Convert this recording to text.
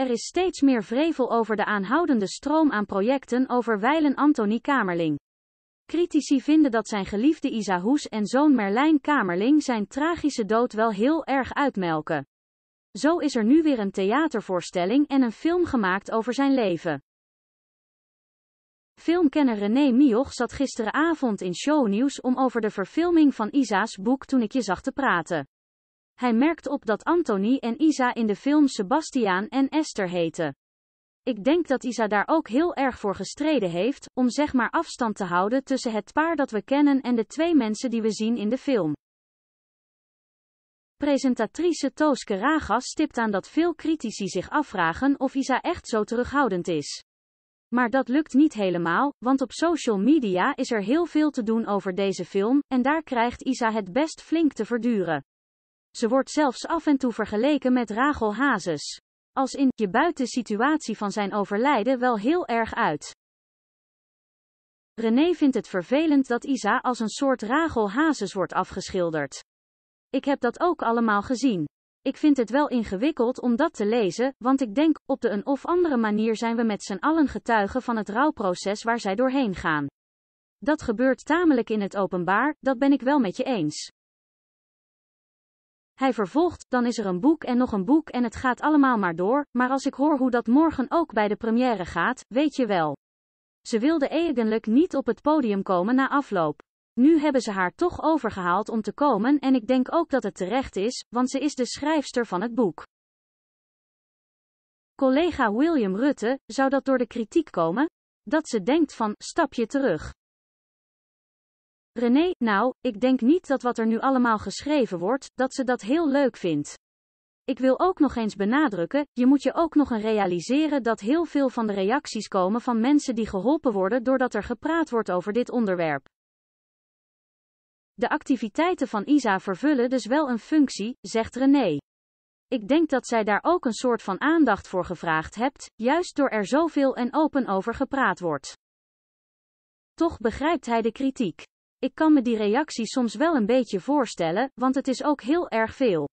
Er is steeds meer vrevel over de aanhoudende stroom aan projecten over wijlen Antonie Kamerling. Critici vinden dat zijn geliefde Isa Hoes en zoon Merlijn Kamerling zijn tragische dood wel heel erg uitmelken. Zo is er nu weer een theatervoorstelling en een film gemaakt over zijn leven. Filmkenner René Mioch zat gisteravond in shownieuws om over de verfilming van Isa's boek Toen ik je zag te praten. Hij merkt op dat Anthony en Isa in de film Sebastiaan en Esther heten. Ik denk dat Isa daar ook heel erg voor gestreden heeft, om zeg maar afstand te houden tussen het paar dat we kennen en de twee mensen die we zien in de film. Presentatrice Tooske Ragas stipt aan dat veel critici zich afvragen of Isa echt zo terughoudend is. Maar dat lukt niet helemaal, want op social media is er heel veel te doen over deze film, en daar krijgt Isa het best flink te verduren. Ze wordt zelfs af en toe vergeleken met Rachel Hazes. Als in, je buitensituatie situatie van zijn overlijden wel heel erg uit. René vindt het vervelend dat Isa als een soort Rachel Hazes wordt afgeschilderd. Ik heb dat ook allemaal gezien. Ik vind het wel ingewikkeld om dat te lezen, want ik denk, op de een of andere manier zijn we met z'n allen getuigen van het rouwproces waar zij doorheen gaan. Dat gebeurt tamelijk in het openbaar, dat ben ik wel met je eens. Hij vervolgt, dan is er een boek en nog een boek en het gaat allemaal maar door, maar als ik hoor hoe dat morgen ook bij de première gaat, weet je wel. Ze wilde eigenlijk niet op het podium komen na afloop. Nu hebben ze haar toch overgehaald om te komen en ik denk ook dat het terecht is, want ze is de schrijfster van het boek. Collega William Rutte, zou dat door de kritiek komen? Dat ze denkt van, stapje terug. René, nou, ik denk niet dat wat er nu allemaal geschreven wordt, dat ze dat heel leuk vindt. Ik wil ook nog eens benadrukken, je moet je ook nog realiseren dat heel veel van de reacties komen van mensen die geholpen worden doordat er gepraat wordt over dit onderwerp. De activiteiten van ISA vervullen dus wel een functie, zegt René. Ik denk dat zij daar ook een soort van aandacht voor gevraagd hebt, juist door er zoveel en open over gepraat wordt. Toch begrijpt hij de kritiek. Ik kan me die reactie soms wel een beetje voorstellen, want het is ook heel erg veel.